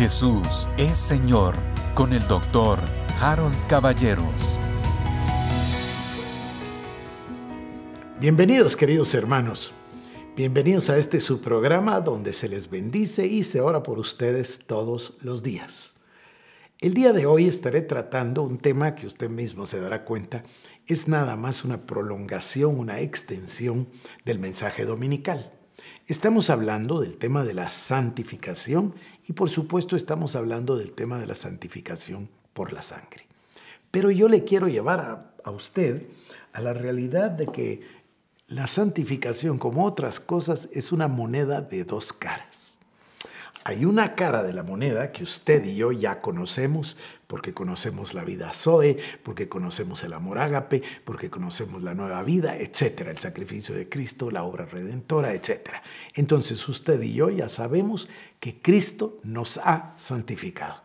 Jesús es Señor con el doctor Harold Caballeros. Bienvenidos queridos hermanos, bienvenidos a este su programa donde se les bendice y se ora por ustedes todos los días. El día de hoy estaré tratando un tema que usted mismo se dará cuenta es nada más una prolongación, una extensión del mensaje dominical. Estamos hablando del tema de la santificación y por supuesto estamos hablando del tema de la santificación por la sangre. Pero yo le quiero llevar a, a usted a la realidad de que la santificación, como otras cosas, es una moneda de dos caras. Hay una cara de la moneda que usted y yo ya conocemos, porque conocemos la vida Zoe, porque conocemos el amor ágape, porque conocemos la nueva vida, etcétera, el sacrificio de Cristo, la obra redentora, etcétera. Entonces usted y yo ya sabemos que Cristo nos ha santificado.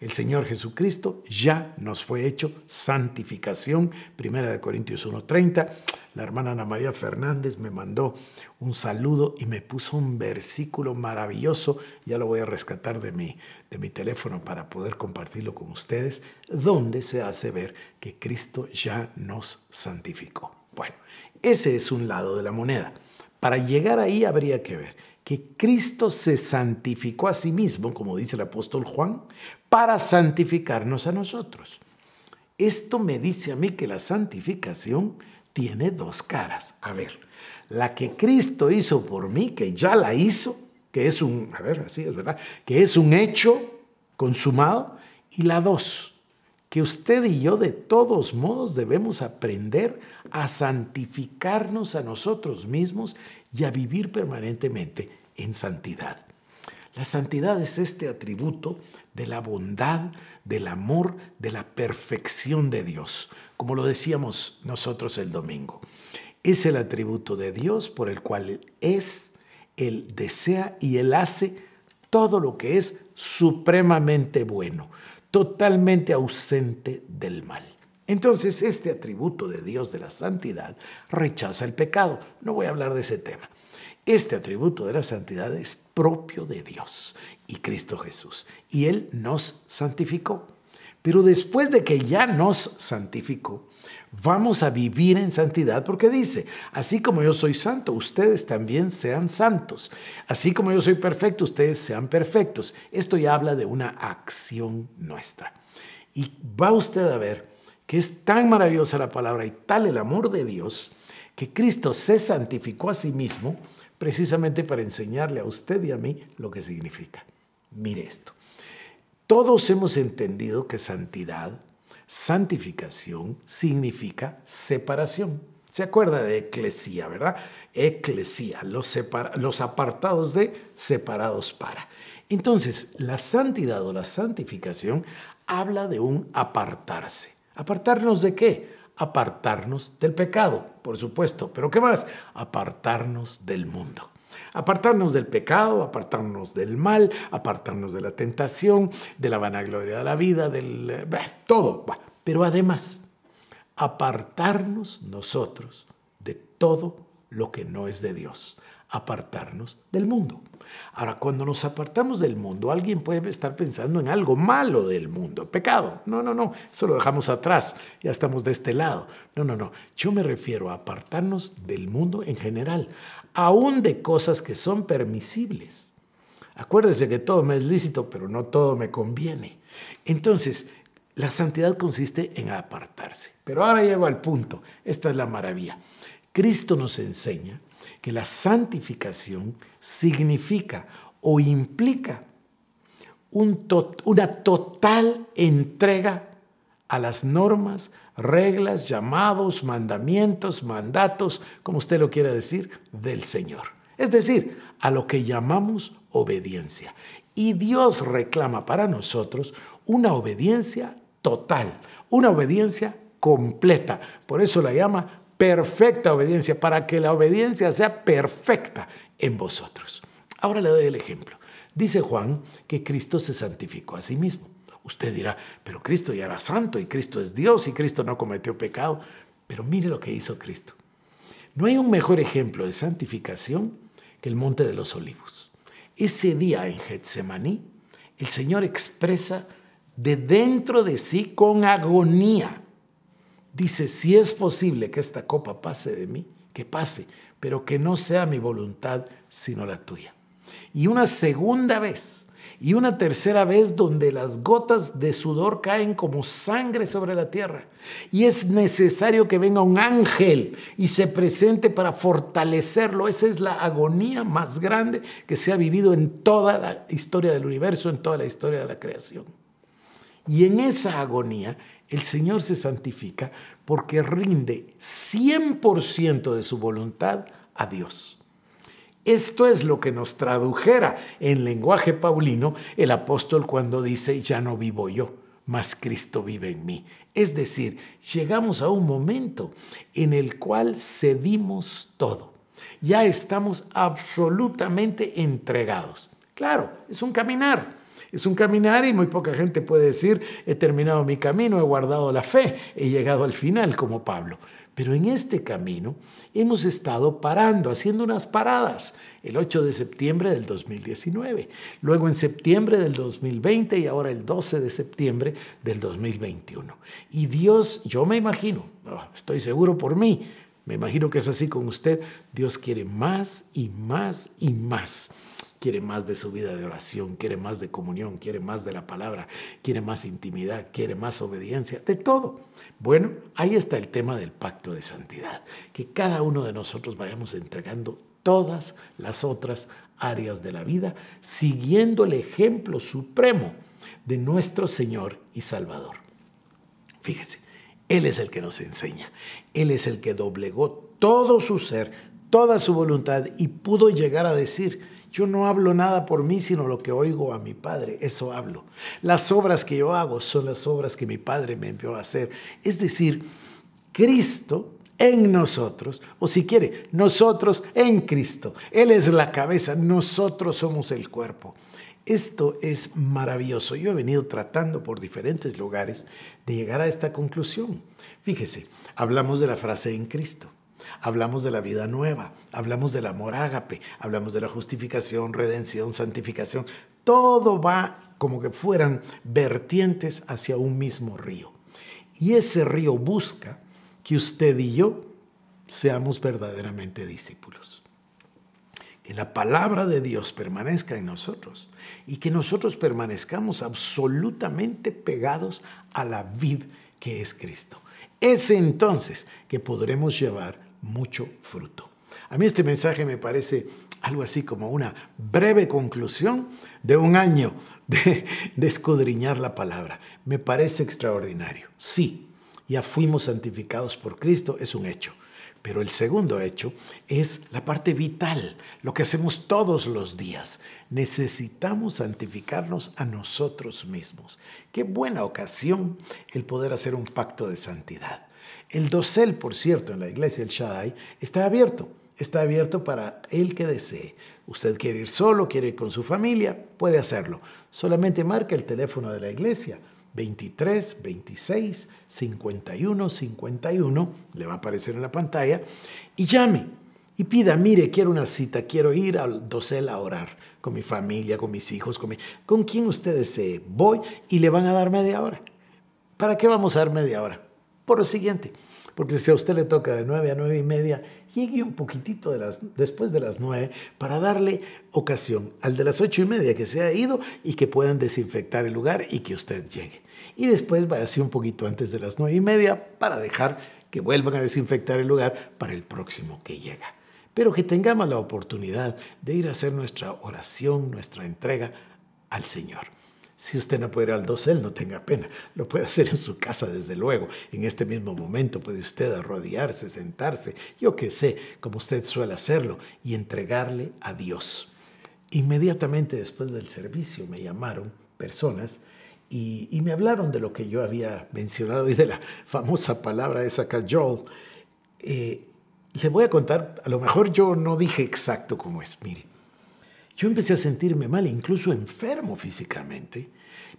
El Señor Jesucristo ya nos fue hecho santificación. Primera de Corintios 1.30. La hermana Ana María Fernández me mandó un saludo y me puso un versículo maravilloso. Ya lo voy a rescatar de mi, de mi teléfono para poder compartirlo con ustedes, donde se hace ver que Cristo ya nos santificó. Bueno, ese es un lado de la moneda. Para llegar ahí habría que ver que Cristo se santificó a sí mismo, como dice el apóstol Juan, para santificarnos a nosotros. Esto me dice a mí que la santificación tiene dos caras. A ver, la que Cristo hizo por mí, que ya la hizo, que es un, a ver, así es verdad, que es un hecho consumado, y la dos, que usted y yo de todos modos debemos aprender a santificarnos a nosotros mismos y a vivir permanentemente en santidad. La santidad es este atributo de la bondad, del amor, de la perfección de Dios, como lo decíamos nosotros el domingo. Es el atributo de Dios por el cual es, Él desea y Él hace todo lo que es supremamente bueno, totalmente ausente del mal. Entonces este atributo de Dios de la santidad rechaza el pecado. No voy a hablar de ese tema. Este atributo de la santidad es propio de Dios y Cristo Jesús. Y Él nos santificó. Pero después de que ya nos santificó, vamos a vivir en santidad porque dice, así como yo soy santo, ustedes también sean santos. Así como yo soy perfecto, ustedes sean perfectos. Esto ya habla de una acción nuestra. Y va usted a ver que es tan maravillosa la palabra y tal el amor de Dios que Cristo se santificó a sí mismo precisamente para enseñarle a usted y a mí lo que significa. Mire esto. Todos hemos entendido que santidad, santificación, significa separación. ¿Se acuerda de eclesía, verdad? Eclesía, los, los apartados de separados para. Entonces, la santidad o la santificación habla de un apartarse. ¿Apartarnos de qué? apartarnos del pecado, por supuesto, pero ¿qué más? Apartarnos del mundo. Apartarnos del pecado, apartarnos del mal, apartarnos de la tentación, de la vanagloria de la vida, del... Eh, todo. Pero además, apartarnos nosotros de todo lo que no es de Dios apartarnos del mundo. Ahora, cuando nos apartamos del mundo, alguien puede estar pensando en algo malo del mundo, pecado. No, no, no, eso lo dejamos atrás, ya estamos de este lado. No, no, no, yo me refiero a apartarnos del mundo en general, aún de cosas que son permisibles. Acuérdese que todo me es lícito, pero no todo me conviene. Entonces, la santidad consiste en apartarse. Pero ahora llego al punto, esta es la maravilla. Cristo nos enseña que la santificación significa o implica una total entrega a las normas, reglas, llamados, mandamientos, mandatos, como usted lo quiera decir, del Señor. Es decir, a lo que llamamos obediencia. Y Dios reclama para nosotros una obediencia total, una obediencia completa. Por eso la llama perfecta obediencia, para que la obediencia sea perfecta en vosotros. Ahora le doy el ejemplo. Dice Juan que Cristo se santificó a sí mismo. Usted dirá, pero Cristo ya era santo y Cristo es Dios y Cristo no cometió pecado. Pero mire lo que hizo Cristo. No hay un mejor ejemplo de santificación que el Monte de los Olivos. Ese día en Getsemaní, el Señor expresa de dentro de sí con agonía Dice, si es posible que esta copa pase de mí, que pase, pero que no sea mi voluntad, sino la tuya. Y una segunda vez, y una tercera vez donde las gotas de sudor caen como sangre sobre la tierra. Y es necesario que venga un ángel y se presente para fortalecerlo. Esa es la agonía más grande que se ha vivido en toda la historia del universo, en toda la historia de la creación. Y en esa agonía el Señor se santifica porque rinde 100% de su voluntad a Dios. Esto es lo que nos tradujera en lenguaje paulino el apóstol cuando dice, ya no vivo yo, mas Cristo vive en mí. Es decir, llegamos a un momento en el cual cedimos todo. Ya estamos absolutamente entregados. Claro, es un caminar es un caminar y muy poca gente puede decir, he terminado mi camino, he guardado la fe, he llegado al final como Pablo. Pero en este camino hemos estado parando, haciendo unas paradas, el 8 de septiembre del 2019, luego en septiembre del 2020 y ahora el 12 de septiembre del 2021. Y Dios, yo me imagino, estoy seguro por mí, me imagino que es así con usted, Dios quiere más y más y más quiere más de su vida de oración, quiere más de comunión, quiere más de la palabra, quiere más intimidad, quiere más obediencia, de todo. Bueno, ahí está el tema del pacto de santidad, que cada uno de nosotros vayamos entregando todas las otras áreas de la vida, siguiendo el ejemplo supremo de nuestro Señor y Salvador. Fíjese, Él es el que nos enseña, Él es el que doblegó todo su ser, toda su voluntad y pudo llegar a decir, yo no hablo nada por mí, sino lo que oigo a mi Padre, eso hablo. Las obras que yo hago son las obras que mi Padre me envió a hacer. Es decir, Cristo en nosotros, o si quiere, nosotros en Cristo. Él es la cabeza, nosotros somos el cuerpo. Esto es maravilloso. Yo he venido tratando por diferentes lugares de llegar a esta conclusión. Fíjese, hablamos de la frase en Cristo hablamos de la vida nueva, hablamos del amor ágape, hablamos de la justificación, redención, santificación. Todo va como que fueran vertientes hacia un mismo río. Y ese río busca que usted y yo seamos verdaderamente discípulos. Que la palabra de Dios permanezca en nosotros y que nosotros permanezcamos absolutamente pegados a la vid que es Cristo. Es entonces que podremos llevar mucho fruto. A mí este mensaje me parece algo así como una breve conclusión de un año de, escudriñar la palabra. Me parece extraordinario. Sí, ya fuimos santificados por Cristo, es un hecho. Pero el segundo hecho es la parte vital, lo que hacemos todos los días. Necesitamos santificarnos a nosotros mismos. Qué buena ocasión el poder hacer un pacto de santidad el dosel, por cierto, en la iglesia El Shaddai está abierto. Está abierto para el que desee. Usted quiere ir solo, quiere ir con su familia, puede hacerlo. Solamente marca el teléfono de la iglesia 23 26 51 51, le va a aparecer en la pantalla, y llame y pida, mire, quiero una cita, quiero ir al dosel a orar con mi familia, con mis hijos, con, con quien usted desee. Voy y le van a dar media hora. ¿Para qué vamos a dar media hora? Por lo siguiente, porque si a usted le toca de 9 a 9 y media, llegue un poquitito después de las 9 para darle ocasión al de las 8 y media que se ha ido y que puedan desinfectar el lugar y que usted llegue. Y después vaya así un poquito antes de las 9 y media para dejar que vuelvan a desinfectar el lugar para el próximo que llega. Pero que tengamos la oportunidad de ir a hacer nuestra oración, nuestra entrega al Señor. Si usted no puede ir al dosel, no tenga pena. Lo puede hacer en su casa, desde luego. En este mismo momento puede usted arrodillarse, sentarse, yo qué sé, como usted suele hacerlo, y entregarle a Dios. Inmediatamente después del servicio me llamaron personas y, me hablaron de lo que yo había mencionado y de la famosa palabra esa cajol. Eh, le voy a contar, a lo mejor yo no dije exacto cómo es, mire. Yo empecé a sentirme mal, incluso enfermo físicamente,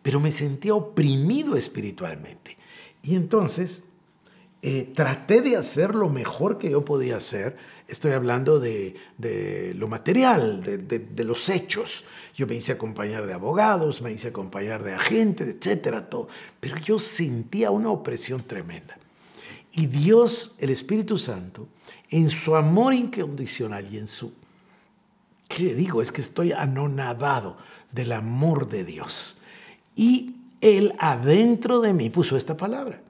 pero me sentía oprimido espiritualmente. Y entonces eh, traté de hacer lo mejor que yo podía hacer. Estoy hablando de, lo material, de, de, los hechos. Yo me hice acompañar de abogados, me hice acompañar de agentes, etcétera, todo. Pero yo sentía una opresión tremenda. Y Dios, el Espíritu Santo, en su amor incondicional y en su ¿Qué le digo? Es que estoy anonadado del amor de Dios. Y Él adentro de mí puso esta palabra.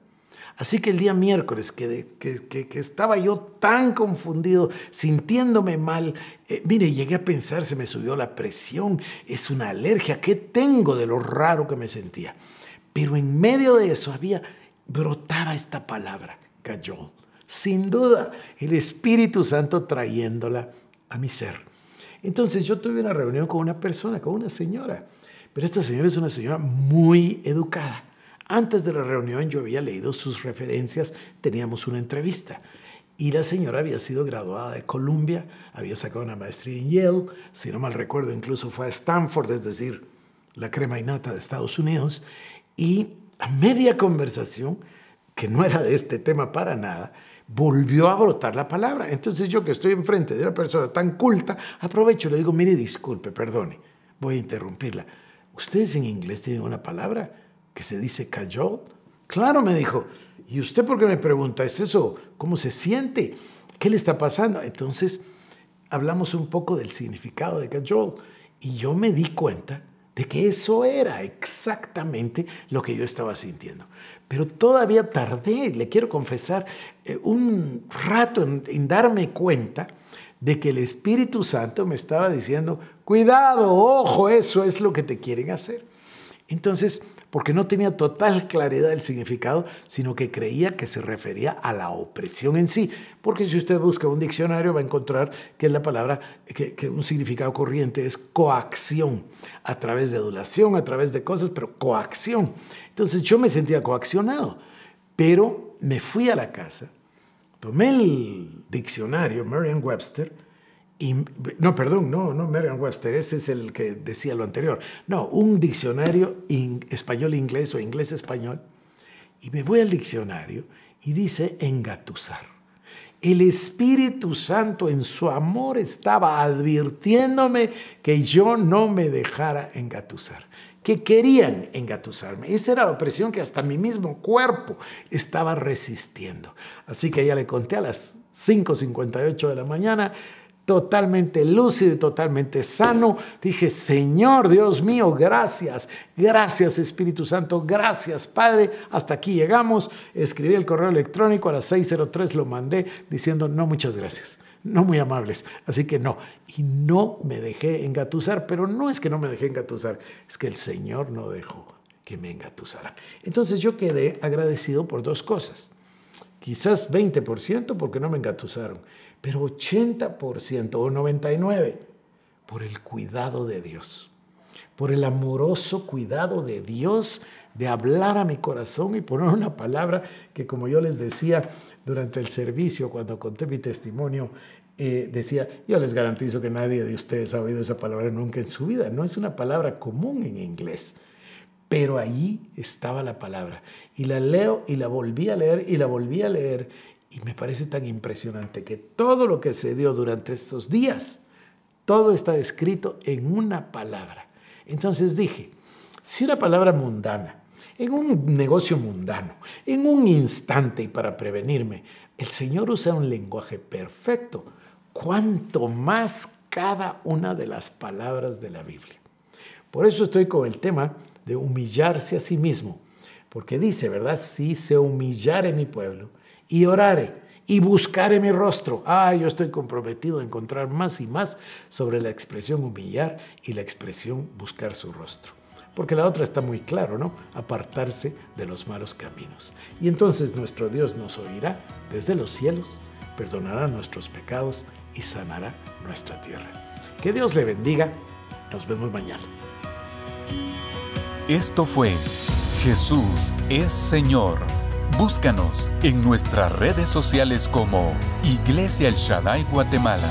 Así que el día miércoles, que, que, estaba yo tan confundido, sintiéndome mal, eh, mire, llegué a pensar, se me subió la presión, es una alergia, ¿qué tengo de lo raro que me sentía? Pero en medio de eso había, brotaba esta palabra, cayó. Sin duda, el Espíritu Santo trayéndola a mi ser. Entonces yo tuve una reunión con una persona, con una señora, pero esta señora es una señora muy educada. Antes de la reunión yo había leído sus referencias, teníamos una entrevista. Y la señora había sido graduada de Columbia, había sacado una maestría en Yale, si no mal recuerdo, incluso fue a Stanford, es decir, la crema y nata de Estados Unidos. Y a media conversación, que no era de este tema para nada, volvió a brotar la palabra. Entonces yo que estoy enfrente de una persona tan culta, aprovecho y le digo, mire, disculpe, perdone, voy a interrumpirla. ¿Ustedes en inglés tienen una palabra que se dice cajol? Claro, me dijo. ¿Y usted por qué me pregunta? ¿Es eso? ¿Cómo se siente? ¿Qué le está pasando? Entonces hablamos un poco del significado de cajol y yo me di cuenta de que eso era exactamente lo que yo estaba sintiendo. Pero todavía tardé, le quiero confesar, eh, un rato en darme cuenta de que el Espíritu Santo me estaba diciendo, cuidado, ojo, eso es lo que te quieren hacer. Entonces, porque no tenía total claridad del significado, sino que creía que se refería a la opresión en sí. Porque si usted busca un diccionario va a encontrar que es la palabra, que, un significado corriente es coacción, a través de adulación, a través de cosas, pero coacción. Entonces yo me sentía coaccionado, pero me fui a la casa, tomé el diccionario Merriam-Webster no, perdón, no, no Merriam-Webster, ese es el que decía lo anterior. No, un diccionario español-inglés o inglés-español. Y me voy al diccionario y dice engatusar. El Espíritu Santo en su amor estaba advirtiéndome que yo no me dejara engatusar que querían engatusarme. Esa era la opresión que hasta mi mismo cuerpo estaba resistiendo. Así que ya le conté a las 5.58 de la mañana totalmente lúcido y totalmente sano. Dije, Señor Dios mío, gracias, gracias Espíritu Santo, gracias Padre, hasta aquí llegamos. Escribí el correo electrónico a las 603, lo mandé diciendo, no, muchas gracias no muy amables. Así que no. Y no me dejé engatusar, pero no es que no me dejé engatusar, es que el Señor no dejó que me engatusara. Entonces yo quedé agradecido por dos cosas. Quizás 20% porque no me engatusaron, pero 80% o 99% por el cuidado de Dios, por el amoroso cuidado de Dios de hablar a mi corazón y poner una palabra que como yo les decía durante el servicio, cuando conté mi testimonio, eh, decía, yo les garantizo que nadie de ustedes ha oído esa palabra nunca en su vida, no es una palabra común en inglés. Pero ahí estaba la palabra. Y la leo y la volví a leer y la volví a leer y me parece tan impresionante que todo lo que se dio durante estos días, todo está escrito en una palabra. Entonces dije, si una palabra mundana, en un negocio mundano, en un instante y para prevenirme, el Señor usa un lenguaje perfecto, cuanto más cada una de las palabras de la Biblia. Por eso estoy con el tema de humillarse a sí mismo, porque dice, ¿verdad? Si se humillare mi pueblo, y orare y buscaré mi rostro. Ah, yo estoy comprometido a encontrar más y más sobre la expresión humillar y la expresión buscar su rostro. Porque la otra está muy claro, ¿no? Apartarse de los malos caminos. Y entonces nuestro Dios nos oirá desde los cielos, perdonará nuestros pecados y sanará nuestra tierra. Que Dios le bendiga. Nos vemos mañana. Esto fue Jesús es Señor Búscanos en nuestras redes sociales como Iglesia El Shaddai Guatemala.